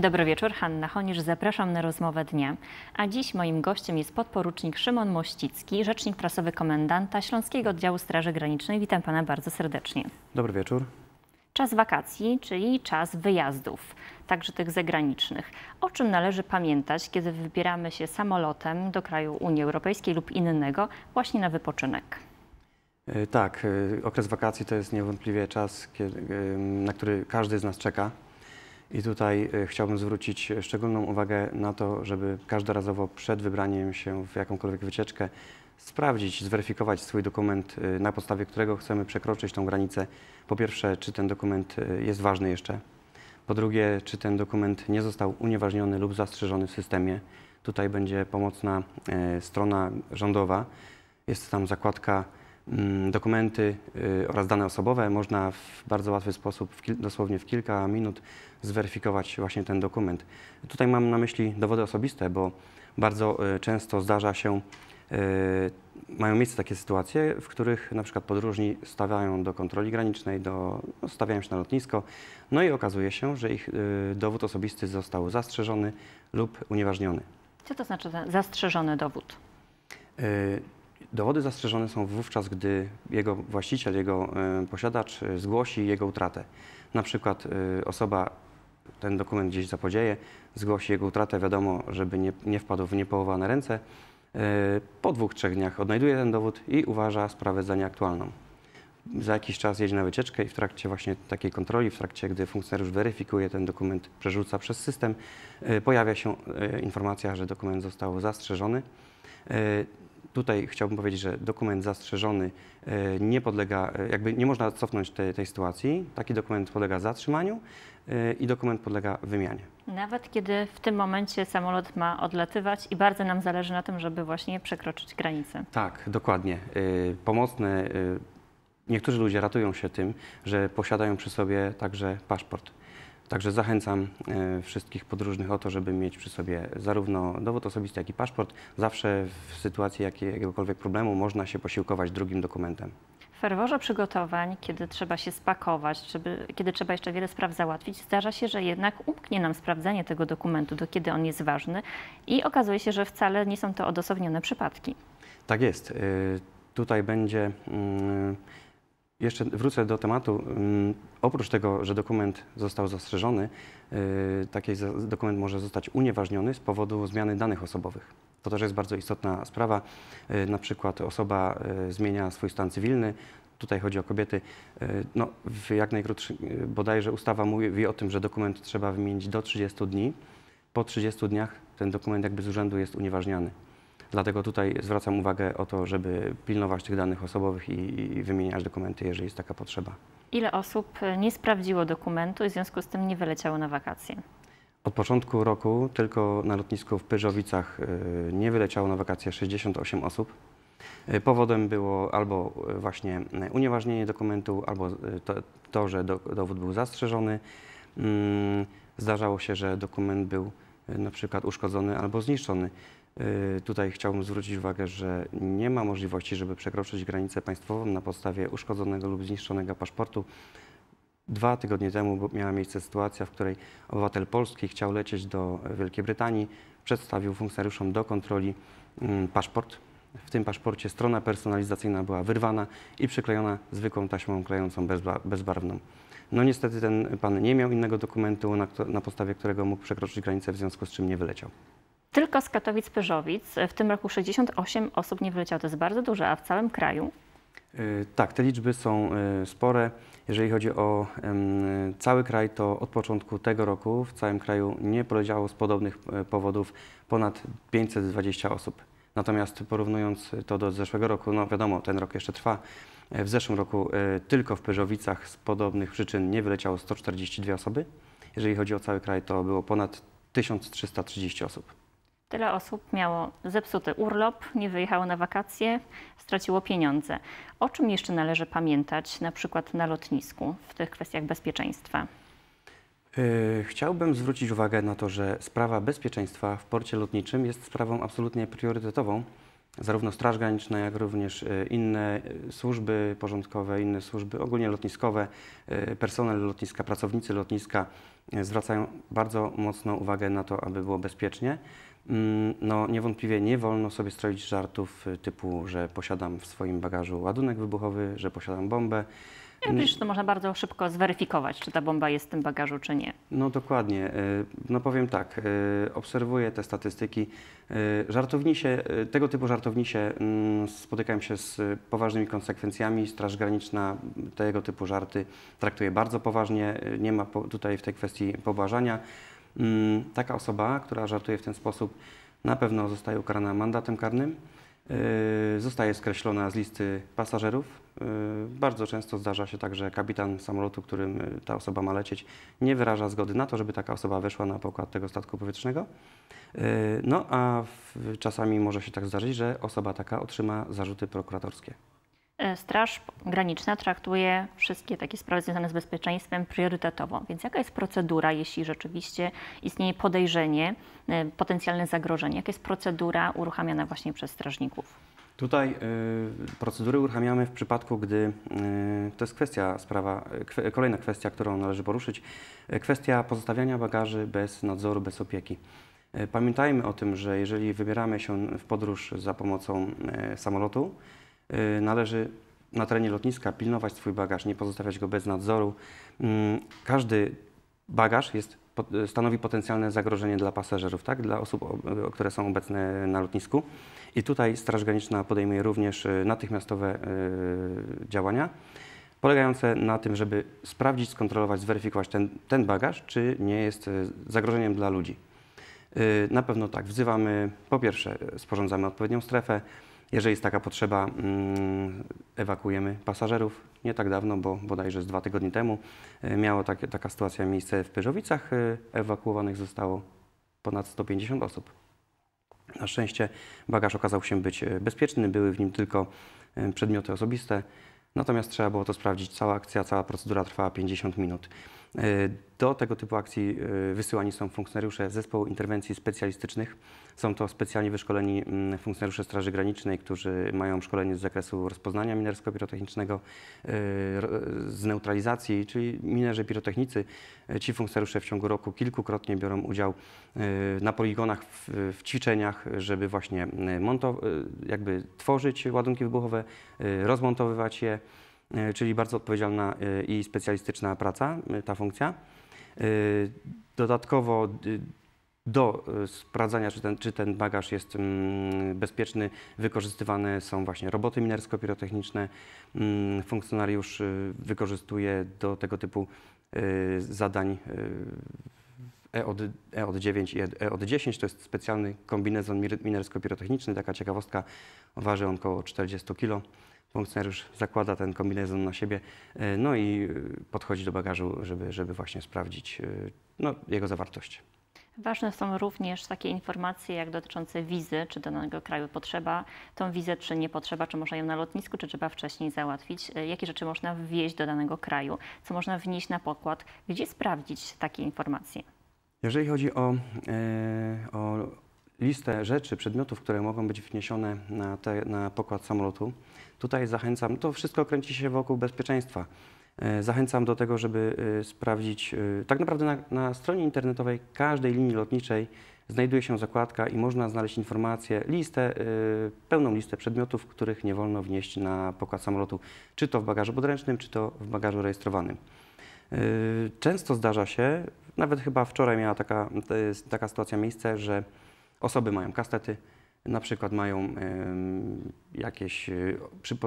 Dobry wieczór, Hanna Honisz, zapraszam na rozmowę dnia. A dziś moim gościem jest podporucznik Szymon Mościcki, rzecznik prasowy komendanta Śląskiego Oddziału Straży Granicznej. Witam pana bardzo serdecznie. Dobry wieczór. Czas wakacji, czyli czas wyjazdów, także tych zagranicznych. O czym należy pamiętać, kiedy wybieramy się samolotem do kraju Unii Europejskiej lub innego właśnie na wypoczynek? E, tak, e, okres wakacji to jest niewątpliwie czas, e, na który każdy z nas czeka i tutaj y, chciałbym zwrócić szczególną uwagę na to, żeby każdorazowo przed wybraniem się w jakąkolwiek wycieczkę sprawdzić, zweryfikować swój dokument, y, na podstawie którego chcemy przekroczyć tą granicę. Po pierwsze, czy ten dokument y, jest ważny jeszcze. Po drugie, czy ten dokument nie został unieważniony lub zastrzeżony w systemie. Tutaj będzie pomocna strona rządowa. Jest tam zakładka Mm, dokumenty y, oraz dane osobowe można w bardzo łatwy sposób, dosłownie w kilka minut zweryfikować właśnie ten dokument. Tutaj mam na myśli dowody osobiste, bo bardzo y, często zdarza się, y, mają miejsce takie sytuacje, w których na przykład podróżni stawiają do kontroli granicznej, do, no, stawiają się na lotnisko, no i okazuje się, że ich dowód osobisty został zastrzeżony lub unieważniony. Co to znaczy zastrzeżony dowód? Dowody zastrzeżone są wówczas, gdy jego właściciel, jego e, posiadacz e, zgłosi jego utratę. Na przykład e, osoba ten dokument gdzieś zapodzieje, zgłosi jego utratę, wiadomo, żeby nie, nie wpadł w niepołowane ręce. Po dwóch, trzech dniach odnajduje ten dowód i uważa sprawę za nieaktualną. Za jakiś czas jedzie na wycieczkę i w trakcie właśnie takiej kontroli, w trakcie gdy funkcjonariusz weryfikuje ten dokument, przerzuca przez system, pojawia się informacja, że dokument został zastrzeżony. Tutaj chciałbym powiedzieć, że dokument zastrzeżony e, nie podlega, e, jakby nie można cofnąć tej sytuacji. Taki dokument podlega zatrzymaniu e, i dokument podlega wymianie. Nawet kiedy w tym momencie samolot ma odlatywać i bardzo nam zależy na tym, żeby właśnie przekroczyć granicę. Tak, dokładnie. Pomocne Niektórzy ludzie ratują się tym, że posiadają przy sobie także paszport. Także zachęcam e, wszystkich podróżnych o to, żeby mieć przy sobie zarówno dowód osobisty, jak i paszport. Zawsze w sytuacji jakiegokolwiek problemu można się posiłkować drugim dokumentem. W ferworze przygotowań, kiedy trzeba się spakować, żeby, kiedy trzeba jeszcze wiele spraw załatwić, zdarza się, że jednak umknie nam sprawdzenie tego dokumentu, do kiedy on jest ważny i okazuje się, że wcale nie są to odosobnione przypadki. Tak jest. Y, tutaj będzie mm, jeszcze wrócę do tematu. Mm, oprócz tego, że dokument został zastrzeżony, y, taki dokument może zostać unieważniony z powodu zmiany danych osobowych. To też jest bardzo istotna sprawa. Y, na przykład osoba y, zmienia swój stan cywilny, tutaj chodzi o kobiety, no, w jak najkrótszym, bodajże ustawa mówi o tym, że dokument trzeba wymienić do 30 dni. Po 30 dniach ten dokument jakby z urzędu jest unieważniany. Dlatego tutaj zwracam uwagę o to, żeby pilnować tych danych osobowych i, i wymieniać dokumenty, jeżeli jest taka potrzeba. Ile osób e, nie sprawdziło dokumentu i w związku z tym nie wyleciało na wakacje? Od początku roku tylko na lotnisku w Pyrzowicach e, nie wyleciało na wakacje 68 osób. E, powodem było albo właśnie unieważnienie dokumentu, albo to, to że do, dowód był zastrzeżony. Mm, zdarzało się, że dokument był na przykład uszkodzony albo zniszczony. Y, tutaj chciałbym zwrócić uwagę, że nie ma możliwości, żeby przekroczyć granicę państwową na podstawie uszkodzonego lub zniszczonego paszportu. Dwa tygodnie temu miała miejsce sytuacja, w której obywatel polski chciał lecieć do Wielkiej Brytanii, przedstawił funkcjonariuszom do kontroli mm, paszport. W tym paszporcie strona personalizacyjna była wyrwana i przyklejona zwykłą taśmą klejącą bezbarwną. No niestety ten pan nie miał innego dokumentu, na, na podstawie którego mógł przekroczyć granicę, w związku z czym nie wyleciał. Tylko z katowic pyżowic w tym roku 68 osób nie wyleciało. To jest bardzo dużo, a w całym kraju? E, tak, te liczby są e, spore. Jeżeli chodzi o cały kraj, to od początku tego roku w całym kraju nie poleciało z podobnych e, powodów ponad 520 osób. Natomiast porównując to do zeszłego roku, no wiadomo, ten rok jeszcze trwa. W zeszłym roku tylko w Pyżowicach z podobnych przyczyn nie wyleciało 142 osoby. Jeżeli chodzi o cały kraj, to było ponad 1330 osób. Tyle osób miało zepsuty urlop, nie wyjechało na wakacje, straciło pieniądze. O czym jeszcze należy pamiętać, na przykład na lotnisku, w tych kwestiach bezpieczeństwa? E, chciałbym zwrócić uwagę na to, że sprawa bezpieczeństwa w porcie lotniczym jest sprawą absolutnie priorytetową. Zarówno Straż Graniczna, jak również e, inne e, służby porządkowe, inne służby ogólnie lotniskowe, personel lotniska, pracownicy lotniska zwracają bardzo mocną uwagę na to, aby było bezpiecznie. Mm, no, niewątpliwie nie wolno sobie stroić żartów y, typu, że posiadam w swoim bagażu ładunek wybuchowy, że posiadam bombę. Ja przecież mm. to można bardzo szybko zweryfikować, czy ta bomba jest w tym bagażu, czy nie. No dokładnie. Y, no powiem tak, y, obserwuję te statystyki. Żartownisie, tego typu żartownisie mm, spotykają się z poważnymi konsekwencjami. Straż Graniczna tego typu żarty traktuje bardzo poważnie. Nie ma tutaj w tej kwestii pobłażania. Mm, taka osoba, która żartuje w ten sposób, na pewno zostaje ukarana mandatem karnym, yy, zostaje skreślona z listy pasażerów. Yy, bardzo często zdarza się tak, że kapitan samolotu, którym yy, ta osoba ma lecieć, nie wyraża zgody na to, żeby taka osoba weszła na pokład tego statku powietrznego. No a czasami może się tak zdarzyć, że osoba taka otrzyma zarzuty prokuratorskie. E, Straż Graniczna traktuje wszystkie takie sprawy związane z bezpieczeństwem priorytetowo. Więc jaka jest procedura, jeśli rzeczywiście istnieje podejrzenie, e, potencjalne zagrożenie? Jaka jest procedura uruchamiana właśnie przez strażników? Tutaj y, procedury uruchamiamy w przypadku, gdy y, to jest kwestia, sprawa, kwe, kolejna kwestia, którą należy poruszyć, kwestia pozostawiania bagaży bez nadzoru, bez opieki. Y, pamiętajmy o tym, że jeżeli wybieramy się w podróż za pomocą samolotu, Y, należy na terenie lotniska pilnować swój bagaż, nie pozostawiać go bez nadzoru. Mm, każdy bagaż jest, stanowi potencjalne zagrożenie dla pasażerów, tak? dla osób, które są obecne na lotnisku. I tutaj Straż Graniczna podejmuje również y, natychmiastowe y, działania polegające na tym, żeby sprawdzić, skontrolować, zweryfikować ten, ten bagaż, czy nie jest zagrożeniem dla ludzi. Na pewno tak, wzywamy, po pierwsze sporządzamy odpowiednią strefę, jeżeli jest taka potrzeba, mm, ewakuujemy pasażerów. Nie tak dawno, bo bodajże z dwa tygodnie temu e, miała tak, taka sytuacja miejsce w Pyrzowicach. E, ewakuowanych zostało ponad 150 osób. Na szczęście bagaż okazał się być e, bezpieczny, były w nim tylko przedmioty osobiste. Natomiast trzeba było to sprawdzić. Cała akcja, cała procedura trwała 50 minut. E, do tego typu akcji e, wysyłani są funkcjonariusze zespołu interwencji specjalistycznych. Są to specjalnie wyszkoleni mm, funkcjonariusze Straży Granicznej, którzy mają szkolenie z zakresu rozpoznania minersko pirotechnicznego, e, z neutralizacji, czyli minerzy pirotechnicy. Ci funkcjonariusze w ciągu roku kilkukrotnie biorą udział na poligonach, w ćwiczeniach, żeby właśnie jakby tworzyć ładunki wybuchowe, rozmontowywać je, E, czyli bardzo odpowiedzialna e, i specjalistyczna praca, e, ta funkcja. Dodatkowo do sprawdzania, czy ten, czy ten bagaż jest mm, bezpieczny, wykorzystywane są właśnie roboty minersko-pirotechniczne. Mm, funkcjonariusz wykorzystuje do tego typu zadań EOD9 i EOD10. To jest specjalny kombinezon minersko-pirotechniczny. Taka ciekawostka, waży on około 40 kg funkcjonariusz zakłada ten kombinezon na siebie, e, no i e, podchodzi do bagażu, żeby, żeby właśnie sprawdzić e, no, jego zawartość. Ważne są również takie informacje jak dotyczące wizy, czy do danego kraju potrzeba tą wizę, czy nie potrzeba, czy można ją na lotnisku, czy trzeba wcześniej załatwić, jakie rzeczy można wwieźć do danego kraju, co można wnieść na pokład, gdzie sprawdzić takie informacje. Jeżeli chodzi o, o listę rzeczy, przedmiotów, które mogą być wniesione na, te, na pokład samolotu. Tutaj zachęcam, to wszystko kręci się wokół bezpieczeństwa. E, zachęcam do tego, żeby e, sprawdzić. E, tak naprawdę na, na, stronie internetowej każdej linii lotniczej znajduje się zakładka i można znaleźć informację, listę, pełną listę przedmiotów, których nie wolno wnieść na pokład samolotu, czy to w bagażu podręcznym, czy to w bagażu rejestrowanym. Często zdarza się, nawet chyba wczoraj miała taka, taka sytuacja miejsce, że Osoby mają kastety, na przykład mają jakieś e,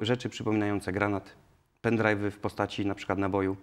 rzeczy przypominające granat, pendrive'y w postaci na przykład naboju.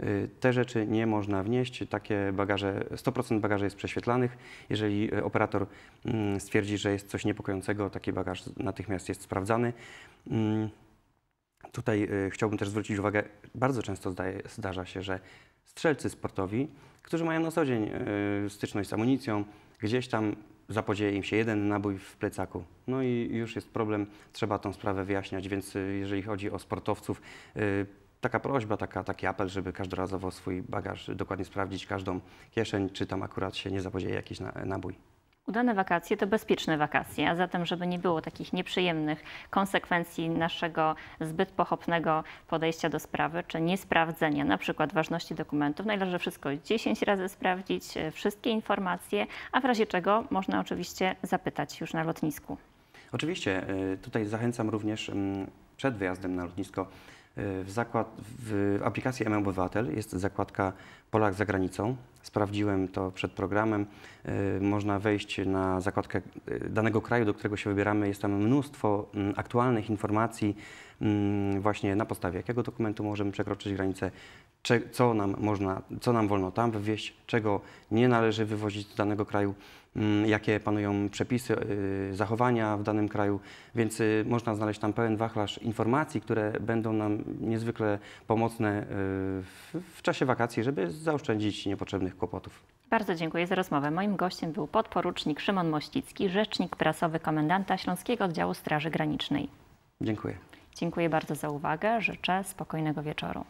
E, te rzeczy nie można wnieść, takie bagaże, 100% bagaży jest prześwietlanych. Jeżeli e, operator mm, stwierdzi, że jest coś niepokojącego, taki bagaż natychmiast jest sprawdzany. Mm, tutaj chciałbym też zwrócić uwagę, bardzo często zdaje, zdarza się, że strzelcy sportowi, którzy mają na co dzień styczność z amunicją, gdzieś tam zapodzieje im się jeden nabój w plecaku. No i już jest problem, trzeba tą sprawę wyjaśniać, więc y, jeżeli chodzi o sportowców, y, taka prośba, taka, taki apel, żeby każdorazowo swój bagaż dokładnie sprawdzić, każdą kieszeń, czy tam akurat się nie zapodzieje jakiś nabój. Udane wakacje to bezpieczne wakacje, a zatem, żeby nie było takich nieprzyjemnych konsekwencji naszego zbyt pochopnego podejścia do sprawy, czy niesprawdzenia na przykład ważności dokumentów, należy wszystko 10 razy sprawdzić, e, wszystkie informacje, a w razie czego można oczywiście zapytać już na lotnisku. Oczywiście, e, tutaj zachęcam również mm, przed wyjazdem na lotnisko e, w, zakład, w aplikacji MM Obywatel jest zakładka Polak za granicą. Sprawdziłem to przed programem. Y, można wejść na zakładkę y, danego kraju, do którego się wybieramy. Jest tam mnóstwo mm, aktualnych informacji Mm, właśnie na podstawie jakiego dokumentu możemy przekroczyć granicę, co, nam można, co nam wolno tam wywieźć, czego nie należy wywozić z danego kraju, mm, jakie panują przepisy y, zachowania w danym kraju, więc y, można znaleźć tam pełen wachlarz informacji, które będą nam niezwykle pomocne y, w czasie wakacji, żeby zaoszczędzić niepotrzebnych kłopotów. Bardzo dziękuję za rozmowę. Moim gościem był podporucznik Szymon Mościcki, rzecznik prasowy komendanta Śląskiego Oddziału Straży Granicznej. Dziękuję. Dziękuję bardzo za uwagę. Życzę spokojnego wieczoru.